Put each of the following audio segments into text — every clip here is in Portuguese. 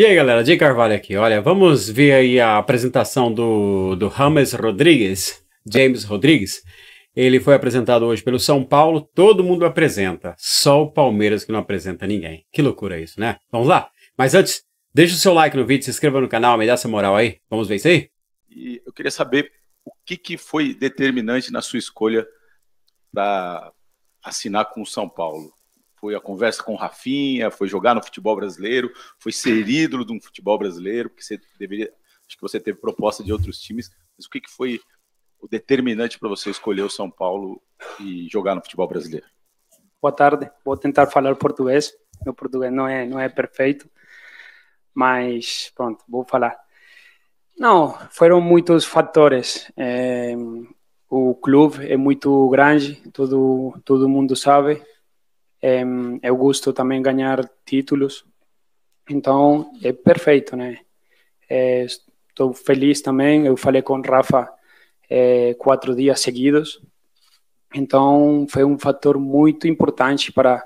E aí, galera, Jay Carvalho aqui. Olha, vamos ver aí a apresentação do, do James Rodrigues, James Rodrigues. Ele foi apresentado hoje pelo São Paulo, todo mundo apresenta, só o Palmeiras que não apresenta ninguém. Que loucura isso, né? Vamos lá? Mas antes, deixa o seu like no vídeo, se inscreva no canal, me dá essa moral aí. Vamos ver isso aí? E eu queria saber o que, que foi determinante na sua escolha para assinar com o São Paulo foi a conversa com o Rafinha, foi jogar no futebol brasileiro, foi ser ídolo de um futebol brasileiro, porque você deveria. Acho que você teve proposta de outros times, mas o que, que foi o determinante para você escolher o São Paulo e jogar no futebol brasileiro? Boa tarde, vou tentar falar português. Meu português não é, não é perfeito, mas pronto, vou falar. Não, foram muitos fatores. É, o clube é muito grande, todo, todo mundo sabe é eu gosto também ganhar títulos, então é perfeito, né? É, estou feliz também. Eu falei com Rafa é, quatro dias seguidos, então foi um fator muito importante para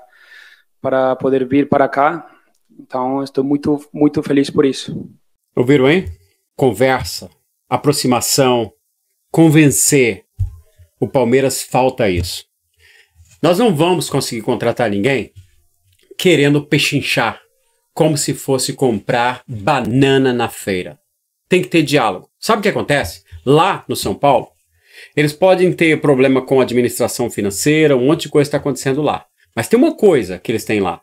para poder vir para cá. Então estou muito muito feliz por isso. Ouviram, hein? Conversa, aproximação, convencer. O Palmeiras falta isso. Nós não vamos conseguir contratar ninguém querendo pechinchar, como se fosse comprar uhum. banana na feira. Tem que ter diálogo. Sabe o que acontece? Lá no São Paulo, eles podem ter problema com administração financeira, um monte de coisa está acontecendo lá. Mas tem uma coisa que eles têm lá: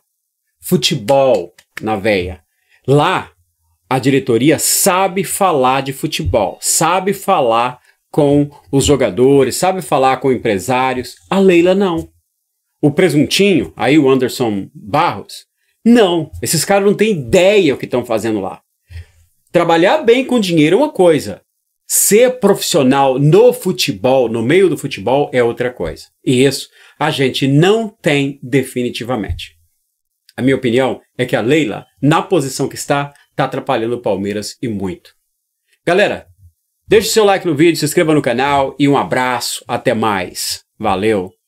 futebol na veia. Lá, a diretoria sabe falar de futebol, sabe falar com os jogadores, sabe falar com empresários. A Leila não o presuntinho, aí o Anderson Barros. Não, esses caras não têm ideia o que estão fazendo lá. Trabalhar bem com dinheiro é uma coisa. Ser profissional no futebol, no meio do futebol, é outra coisa. E isso a gente não tem definitivamente. A minha opinião é que a Leila, na posição que está, está atrapalhando o Palmeiras e muito. Galera, deixe seu like no vídeo, se inscreva no canal e um abraço. Até mais. Valeu!